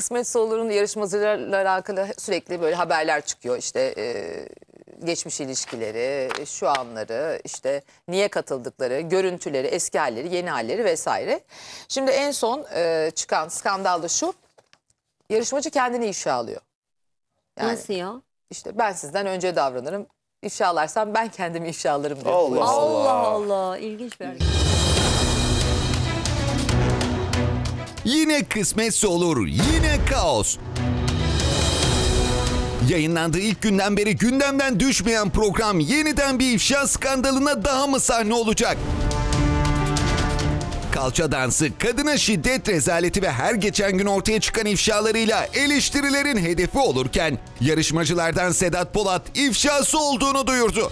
Kısmetse olur'un yarışmacılarla alakalı sürekli böyle haberler çıkıyor. işte e, geçmiş ilişkileri, şu anları, işte niye katıldıkları, görüntüleri, eski halleri, yeni halleri vesaire. Şimdi en son e, çıkan skandal da şu. Yarışmacı kendini ifşa alıyor. Yani, Nasıl ya? İşte ben sizden önce davranırım. İfşalarsam ben kendimi ifşalarım diyor. Allah Allah. Allah Allah. İlginç bir hareket. Yine kısmetse olur, yine kaos. Yayınlandığı ilk günden beri gündemden düşmeyen program yeniden bir ifşa skandalına daha mı sahne olacak? Kalça dansı, kadına şiddet rezaleti ve her geçen gün ortaya çıkan ifşalarıyla eleştirilerin hedefi olurken yarışmacılardan Sedat Polat ifşası olduğunu duyurdu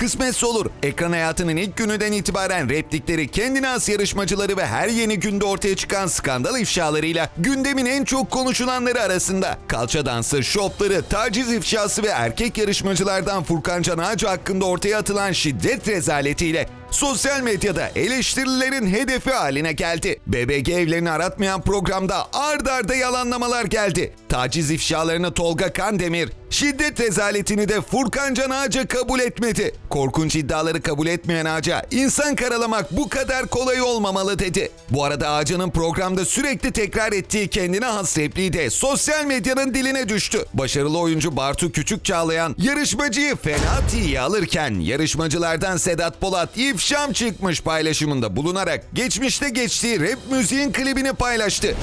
kısmetse olur. Ekran hayatının ilk gününden itibaren replikleri kendine as yarışmacıları ve her yeni günde ortaya çıkan skandal ifşalarıyla gündemin en çok konuşulanları arasında. Kalça dansı, şopları, taciz ifşası ve erkek yarışmacılardan Furkan Can Ağacı hakkında ortaya atılan şiddet rezaletiyle sosyal medyada eleştirilerin hedefi haline geldi. BBG evlerini aratmayan programda ard arda yalanlamalar geldi. Taciz ifşalarını Tolga Kandemir, şiddet rezaletini de Furkan Can Ağaca kabul etmedi. Korkunç iddiaları kabul etmeyen Ağaca insan karalamak bu kadar kolay olmamalı dedi. Bu arada Ağaca'nın programda sürekli tekrar ettiği kendine has repliği de sosyal medyanın diline düştü. Başarılı oyuncu Bartu Küçük Çağlayan yarışmacıyı fena tiye alırken yarışmacılardan Sedat Polat ifşa ifşam çıkmış paylaşımında bulunarak geçmişte geçtiği rap müziğin klibini paylaştı.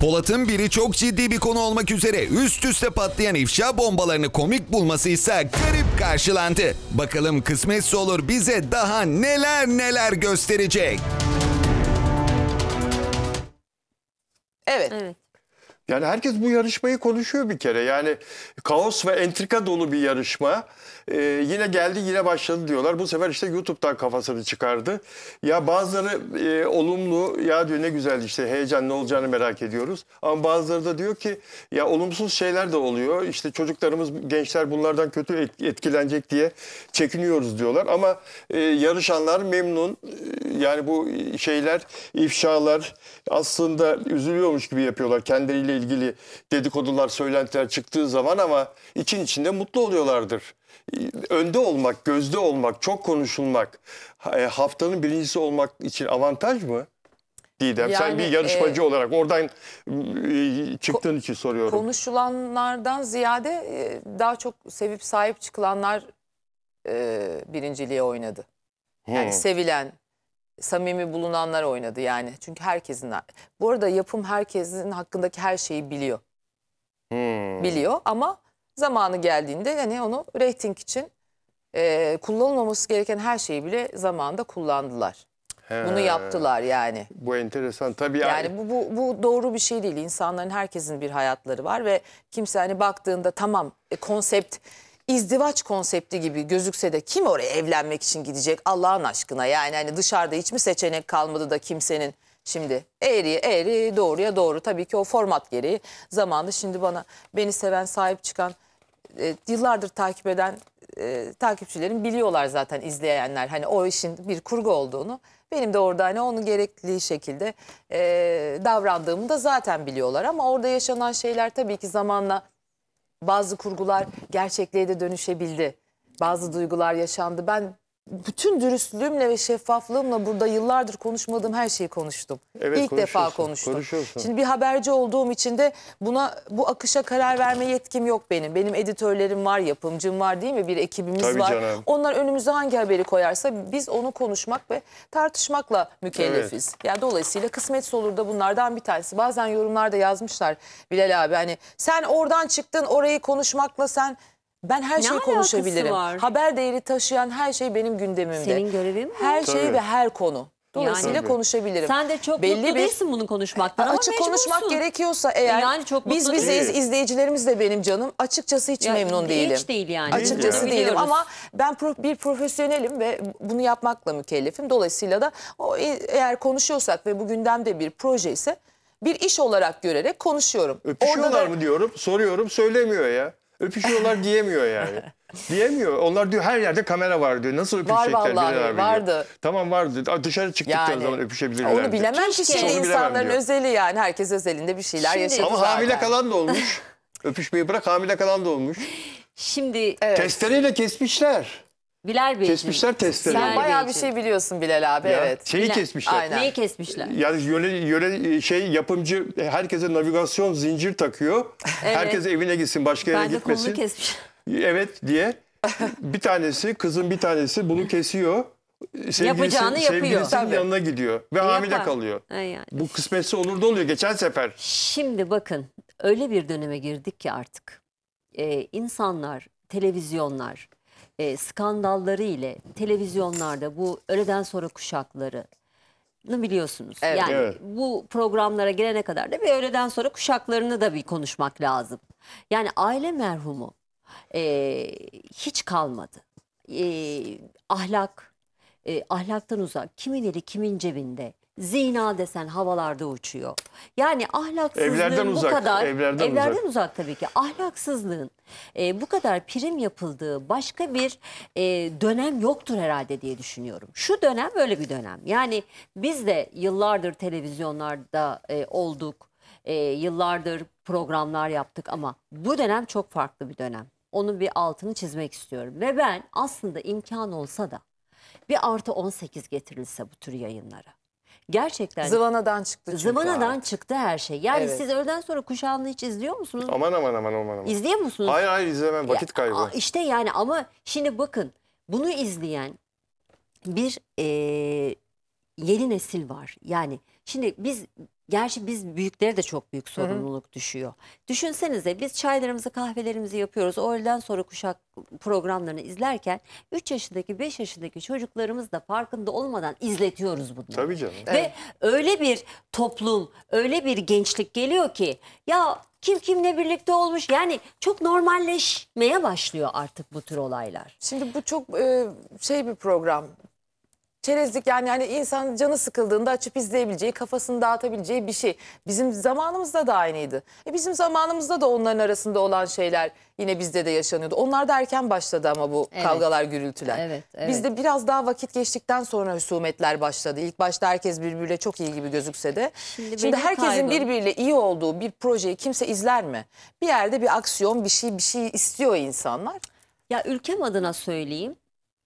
Polat'ın biri çok ciddi bir konu olmak üzere üst üste patlayan ifşa bombalarını komik bulması ise garip karşılandı. Bakalım kısmetse olur bize daha neler neler gösterecek. Evet. evet. Yani herkes bu yarışmayı konuşuyor bir kere. Yani kaos ve entrika dolu bir yarışma. Ee, yine geldi yine başladı diyorlar. Bu sefer işte YouTube'dan kafasını çıkardı. Ya bazıları e, olumlu ya diyor ne güzel işte heyecan ne olacağını merak ediyoruz. Ama bazıları da diyor ki ya olumsuz şeyler de oluyor. İşte çocuklarımız gençler bunlardan kötü etkilenecek diye çekiniyoruz diyorlar. Ama e, yarışanlar memnun. E, yani bu şeyler ifşalar aslında üzülüyormuş gibi yapıyorlar. Kendileriyle ilgili dedikodular, söylentiler çıktığı zaman ama için içinde mutlu oluyorlardır. Önde olmak, gözde olmak, çok konuşulmak, e, haftanın birincisi olmak için avantaj mı? Didem yani, sen bir yarışmacı e, olarak oradan e, çıktığın ko için soruyorum. Konuşulanlardan ziyade e, daha çok sevip sahip çıkılanlar e, birinciliğe oynadı. Yani hmm. sevilen, samimi bulunanlar oynadı yani. Çünkü herkesin bu arada yapım herkesin hakkındaki her şeyi biliyor. Hmm. Biliyor ama zamanı geldiğinde yani onu reyting için e, kullanılmaması gereken her şeyi bile zamanında kullandılar. He. Bunu yaptılar yani. Bu enteresan tabii. Yani, yani bu, bu, bu doğru bir şey değil. İnsanların herkesin bir hayatları var ve kimse hani baktığında tamam e, konsept izdivaç konsepti gibi gözükse de kim oraya evlenmek için gidecek Allah'ın aşkına? Yani hani dışarıda hiç mi seçenek kalmadı da kimsenin şimdi eğriye eğri doğruya doğru tabii ki o format gereği zamanda şimdi bana beni seven sahip çıkan e, yıllardır takip eden e, takipçilerim biliyorlar zaten izleyenler hani o işin bir kurgu olduğunu. Benim de orada hani onu gerekli şekilde e, davrandığımı da zaten biliyorlar ama orada yaşanan şeyler tabii ki zamanla bazı kurgular gerçekliğe de dönüşebildi. Bazı duygular yaşandı. Ben bütün dürüstlüğümle ve şeffaflığımla burada yıllardır konuşmadığım her şeyi konuştum. Evet, İlk defa konuştum. Şimdi bir haberci olduğum için de buna bu akışa karar verme yetkim yok benim. Benim editörlerim var, yapımcım var değil mi? Bir ekibimiz Tabii var. Canım. Onlar önümüze hangi haberi koyarsa biz onu konuşmak ve tartışmakla mükellefiz. Evet. Yani dolayısıyla kısmetse olur da bunlardan bir tanesi. Bazen yorumlarda yazmışlar Bilal abi hani sen oradan çıktın orayı konuşmakla sen ben her şeyi konuşabilirim. Var? Haber değeri taşıyan her şey benim gündemimde. Senin görevin mi? Her şey Tabii. şey ve her konu. Dolayısıyla yani, konuşabilirim. Sen de çok Belli mutlu bir, değilsin bunu konuşmaktan açık ama Açık konuşmak gerekiyorsa eğer yani çok biz bizeyiz izleyicilerimiz de benim canım. Açıkçası hiç yani, memnun hiç değilim. Hiç değil yani. Açıkçası yani. değilim ama ben pro bir profesyonelim ve bunu yapmakla mükellefim. Dolayısıyla da o e, eğer konuşuyorsak ve bu gündemde bir proje ise bir iş olarak görerek konuşuyorum. Öpüşüyorlar Orada da... mı diyorum soruyorum söylemiyor ya. Öpüşüyorlar diyemiyor yani. diyemiyor. Onlar diyor her yerde kamera var diyor. Nasıl öpüşecekler? Var vallahi vardı. Tamam vardı. Dışarı çıktıkları yani, zaman öpüşebilirler. Onu bilemem ki şey insanların özeli yani. Herkes özelinde bir şeyler yaşadı Ama zaten. hamile kalan da olmuş. Öpüşmeyi bırak hamile kalan da olmuş. Şimdi evet. testereyle kesmişler. Bilal Beyciğim. Kesmişler testleri. Sen Bilal bayağı bir şey biliyorsun Bilal abi Ya, evet. Şeyi Bilal- kesmişler. Aynen. Neyi kesmişler? Yani yöre, yöre şey yapımcı herkese navigasyon zincir takıyor. Herkes evine gitsin başka yere Ben de gitmesin. kolunu kesmişim. Evet diye. Bir tanesi kızın bir tanesi bunu kesiyor. Sevgilisi, Yapacağını yapıyor. Sevgilisinin yanına gidiyor ve hamile kalıyor. yani. Bu kısmetse olur da oluyor geçen sefer. Şimdi bakın öyle bir döneme girdik ki artık Ee, insanlar, televizyonlar e, skandalları ile televizyonlarda bu öğleden sonra kuşakları biliyorsunuz. Evet. Yani evet. bu programlara gelene kadar da bir öğleden sonra kuşaklarını da bir konuşmak lazım. Yani aile merhumu e, hiç kalmadı. E, ahlak, e, ahlaktan uzak, kimin eli kimin cebinde, zina desen havalarda uçuyor. Yani ahlaksızlığın evlerden bu kadar evlerden, evlerden uzak. uzak tabii ki ahlaksızlığın e, bu kadar prim yapıldığı başka bir e, dönem yoktur herhalde diye düşünüyorum. Şu dönem böyle bir dönem. Yani biz de yıllardır televizyonlarda e, olduk. E, yıllardır programlar yaptık ama bu dönem çok farklı bir dönem. Onun bir altını çizmek istiyorum. Ve ben aslında imkan olsa da bir artı 18 getirilse bu tür yayınlara. Gerçekten. Zıvanadan çıktı çünkü. Zıvanadan abi. çıktı her şey. Yani Evet. siz öğleden sonra kuşağını hiç izliyor musunuz? Aman aman aman aman. aman. İzliyor musunuz? Hayır hayır izlemem vakit kaybı. a- işte yani ama şimdi bakın bunu izleyen bir eee, yeni nesil var. Yani Şimdi biz Gerçi biz büyüklere de çok büyük sorumluluk Hı -hı. düşüyor. Düşünsenize biz çaylarımızı kahvelerimizi yapıyoruz. O öğleden sonra kuşak programlarını izlerken 3 yaşındaki 5 yaşındaki çocuklarımız da farkında olmadan izletiyoruz bunları. Tabii canım. Ve evet. öyle bir toplum öyle bir gençlik geliyor ki ya kim kimle birlikte olmuş yani çok normalleşmeye başlıyor artık bu tür olaylar. Şimdi bu çok şey bir program Çerezlik yani yani insan canı sıkıldığında açıp izleyebileceği, kafasını dağıtabileceği bir şey. Bizim zamanımızda da aynıydı. E bizim zamanımızda da onların arasında olan şeyler yine bizde de yaşanıyordu. Onlar da erken başladı ama bu Evet. kavgalar, gürültüler. Evet, evet. Bizde biraz daha vakit geçtikten sonra husumetler başladı. İlk başta herkes birbiriyle çok iyi gibi gözükse de. Şimdi, benim herkesin kaygım- birbiriyle iyi olduğu bir projeyi kimse izler mi? Bir yerde bir aksiyon, bir şey, bir şey istiyor insanlar. Ya ülkem adına söyleyeyim.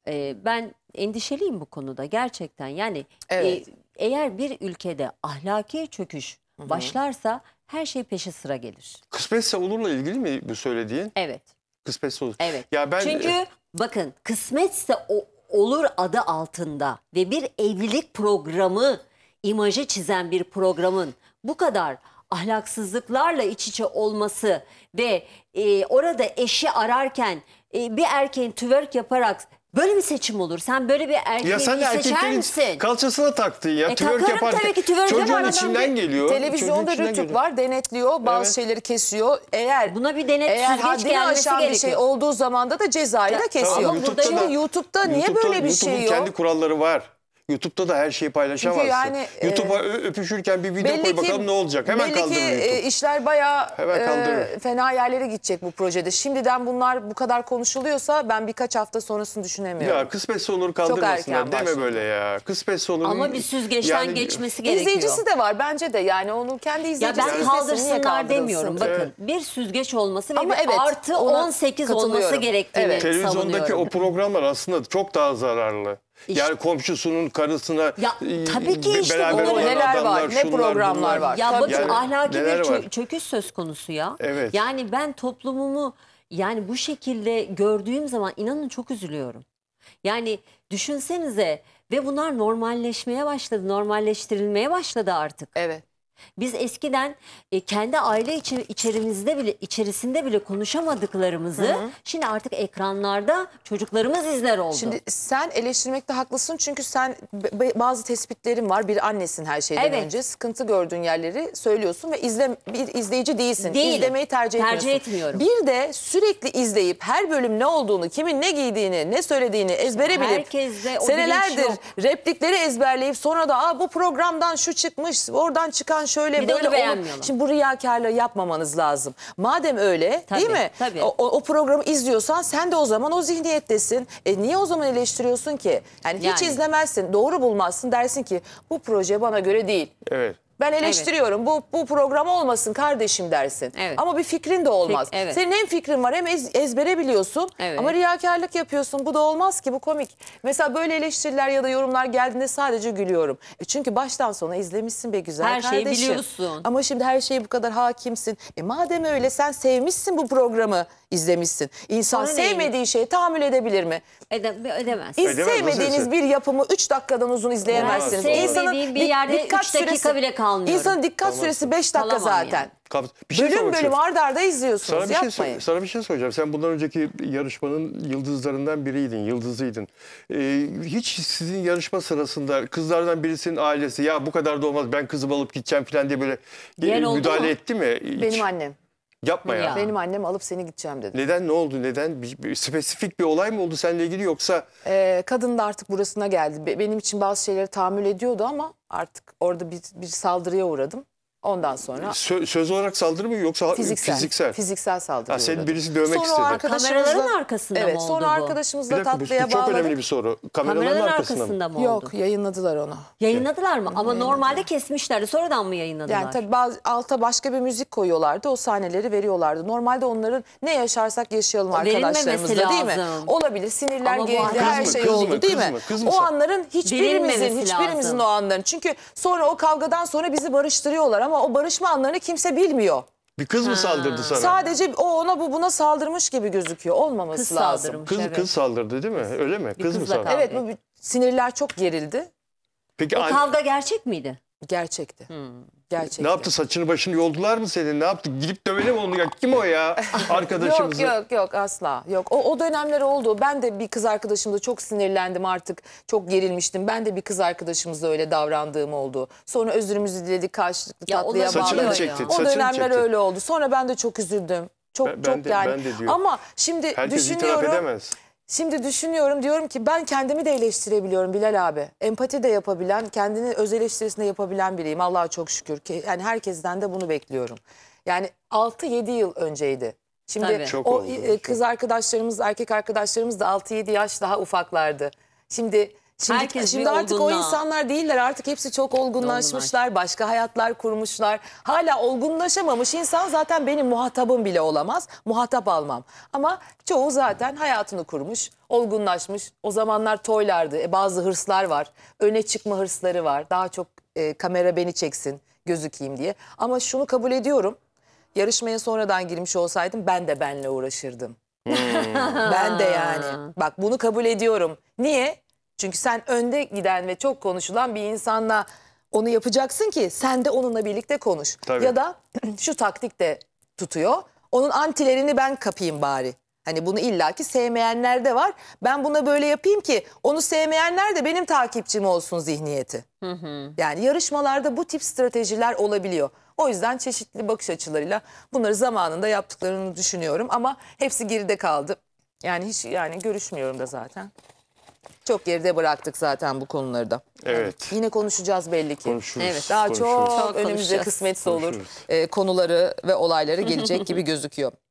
Ee, ben endişeliyim bu konuda gerçekten. Yani e, Evet. e, eğer bir ülkede ahlaki çöküş başlarsa her şey peşi sıra gelir. Kısmetse olurla ilgili mi bu söylediğin? Evet. Kısmetse olur. Evet. Ya ben Çünkü bakın kısmetse o, olur adı altında ve bir evlilik programı imajı çizen bir programın bu kadar ahlaksızlıklarla iç içe olması ve e, orada eşi ararken e, bir erkeğin tüverk yaparak Böyle bir seçim olur. Sen böyle bir erkeği ya sen seçer misin? kalçasına taktın ya. E, twerk takarım yaparken. tabii ki twerk Çocuğun yapan içinden bir- geliyor. Televizyonda içinden rütük var denetliyor bazı Evet. şeyleri kesiyor. Eğer Buna bir denet eğer süzgeç haddini gelmesi aşan bir şey olduğu zaman da da cezayı da Tamam, kesiyor. YouTube'da Şimdi da- YouTube'da niye YouTube'da- böyle bir şey YouTube'un kendi kuralları var. YouTube'da da her şeyi paylaşamazsın. Yani, YouTube'a e, öpüşürken bir video koy bakalım ki, ne olacak. Hemen kaldırır YouTube. Belli ki e, işler bayağı e, fena yerlere gidecek bu projede. Şimdiden bunlar bu kadar konuşuluyorsa ben birkaç hafta sonrasını düşünemiyorum. Ya kısmetse olur kaldırmasınlar deme böyle ya. Kısmetse olur. Ama bir süzgeçten yani, geçmesi e, gerekiyor. İzleyicisi de var bence de yani onun kendi izleyicisi Ya ben izlesin, kaldırsınlar demiyorum bakın. Evet. Bir süzgeç olması ve Ama evet, artı 18 olması gerektiğini evet. Televizyondaki o programlar aslında çok daha zararlı. İşte. Yani komşusunun karısına ya, e, tabii ki işte beraber olan neler adamlar, var, ne programlar bunlar. var. Ya bakın yani, ahlaki bir çö çöküş söz konusu ya. Evet. Yani ben toplumumu yani bu şekilde gördüğüm zaman inanın çok üzülüyorum. Yani düşünsenize ve bunlar normalleşmeye başladı, normalleştirilmeye başladı artık. Evet. Biz eskiden e, kendi aile içi, içerimizde bile içerisinde bile konuşamadıklarımızı Hı -hı. şimdi artık ekranlarda çocuklarımız izler oldu. Şimdi sen eleştirmekte haklısın çünkü sen bazı tespitlerin var. Bir annesin her şeyden evet. önce. Sıkıntı gördüğün yerleri söylüyorsun ve izle bir izleyici değilsin. Değil. İzlemeyi tercih, tercih etmiyorum. Bir de sürekli izleyip her bölüm ne olduğunu, kimin ne giydiğini, ne söylediğini ezbere bilip senelerdir replikleri ezberleyip sonra da Aa, bu programdan şu çıkmış, oradan çıkan şu şöyle Bir böyle. onu Şimdi bu riyakarlığı yapmamanız lazım. Madem öyle Tabii, değil mi? tabii. O, o- programı izliyorsan sen de o zaman o zihniyettesin. E niye o zaman eleştiriyorsun ki? Yani, hiç izlemezsin, doğru bulmazsın dersin ki bu proje bana göre değil. Evet. Ben eleştiriyorum. Evet. Bu bu program olmasın kardeşim dersin. Evet. Ama bir fikrin de olmaz. Fik, evet. Senin hem fikrin var hem ez, ezbere biliyorsun. Evet. Ama riyakarlık yapıyorsun. Bu da olmaz ki. Bu komik. Mesela böyle eleştiriler ya da yorumlar geldiğinde sadece gülüyorum. E çünkü baştan sona izlemişsin be güzel her kardeşim. Her şeyi biliyorsun. Ama şimdi her şeyi bu kadar hakimsin. E madem öyle sen sevmişsin bu programı izlemişsin. İnsan Sonra sevmediği neyini? şeyi tahammül edebilir mi? Ede, edemez. İz, edemez sevmediğiniz bir yapımı 3 dakikadan uzun izleyemezsiniz. Olmaz. İnsanın bir yerde 3 dakika süresi, bile kalmıyor. İnsanın dikkat Olmaz. süresi 5 dakika Kalamam zaten. Yani. Bir şey bölüm bölüm arda arda izliyorsunuz sana bir şey yapmayın. Şey, sana bir şey soracağım. Sen bundan önceki yarışmanın yıldızlarından biriydin, yıldızıydın. Ee, hiç sizin yarışma sırasında kızlardan birisinin ailesi ya bu kadar da olmaz ben kızımı alıp gideceğim falan diye böyle Yen müdahale etti mi? Hiç? Benim annem. Yapma ya. Benim annem alıp seni gideceğim dedi. Neden ne oldu neden bir, bir spesifik bir olay mı oldu seninle ilgili yoksa? Ee, kadın da artık burasına geldi. Benim için bazı şeyleri tahammül ediyordu ama artık orada bir, bir saldırıya uğradım. Ondan sonra Sö- söz olarak saldırı mı yoksa fiziksel fiziksel, fiziksel saldırı. Ha, senin birisi dövmek sonra arkadaşımızla- Kameraların arkasında mı evet, oldu sonra bu? arkadaşımızla bu tatlıya çok bağladık. önemli bir soru. Kameraların, Kameraların arkasında, mı? arkasında mı oldu? Yok yayınladılar onu. Yayınladılar mı? Ama normalde kesmişlerdi. Sonradan mı yayınladılar? Yani tabii bazı, alta başka bir müzik koyuyorlardı. O sahneleri veriyorlardı. Normalde onların ne yaşarsak yaşayalım arkadaşlarımızla değil mi? Olabilir. Sinirler geldi Her Kızma, şey oldu değil mi? O anların hiçbirimizin, Verilmemesi hiçbirimizin lazım. o anların. Çünkü sonra o kavgadan sonra bizi barıştırıyorlar ama ama o barışma anlarını kimse bilmiyor. Bir kız mı saldırdı sana? Sadece o ona bu buna saldırmış gibi gözüküyor. Olmaması Kız lazım. Kız evet. kız saldırdı değil mi? Öyle mi? Bir Kız mı saldırdı? Evet bu sinirler çok gerildi. Peki o Kavga gerçek miydi? Gerçekti. Hmm. Gerçekti. Ne yaptı saçını başını yoldular mı senin? Ne yaptı? Gidip dövelim onu ya. Kim o ya? arkadaşımız? yok yok yok asla. Yok. O, o dönemler oldu. Ben de bir kız arkadaşımda çok sinirlendim artık. Çok gerilmiştim. Ben de bir kız arkadaşımızla öyle davrandığım oldu. Sonra özürümüzü diledik karşılıklı ya tatlıya bağlı. Saçını mı çektin? O dönemler çektin. öyle oldu. Sonra ben de çok üzüldüm. Çok ben, ben de, yani. Ben de diyor. Ama şimdi Herkes düşünüyorum. Herkes itiraf edemez. Şimdi düşünüyorum diyorum ki ben kendimi de eleştirebiliyorum Bilal abi. Empati de yapabilen, kendini öz eleştirisinde yapabilen biriyim. Allah'a çok şükür ki yani herkesten de bunu bekliyorum. Yani 6-7 yıl önceydi. Şimdi Tabii. Çok oldu. E, kız arkadaşlarımız, erkek arkadaşlarımız da 6-7 yaş daha ufaklardı. Şimdi Şimdi, Herkes şimdi artık olgunluğa. o insanlar değiller artık hepsi çok olgunlaşmışlar başka hayatlar kurmuşlar hala olgunlaşamamış insan zaten benim muhatabım bile olamaz muhatap almam ama çoğu zaten hayatını kurmuş olgunlaşmış o zamanlar toylardı e, bazı hırslar var öne çıkma hırsları var daha çok e, kamera beni çeksin gözükeyim diye ama şunu kabul ediyorum yarışmaya sonradan girmiş olsaydım ben de benle uğraşırdım. Hmm. ben de yani. Bak bunu kabul ediyorum. Niye? Çünkü sen önde giden ve çok konuşulan bir insanla onu yapacaksın ki sen de onunla birlikte konuş. Tabii. Ya da şu taktik de tutuyor. Onun antilerini ben kapayım bari. Hani bunu illaki sevmeyenler de var. Ben buna böyle yapayım ki onu sevmeyenler de benim takipçim olsun zihniyeti. Hı hı. Yani yarışmalarda bu tip stratejiler olabiliyor. O yüzden çeşitli bakış açılarıyla bunları zamanında yaptıklarını düşünüyorum ama hepsi geride kaldı. Yani hiç yani görüşmüyorum da zaten. Çok geride bıraktık zaten bu konuları da. Evet. Yine konuşacağız belli ki. Konuşuruz. Evet. Daha konuşuruz. çok, çok önümüzde kısmetse olur. E, konuları ve olayları gelecek gibi gözüküyor.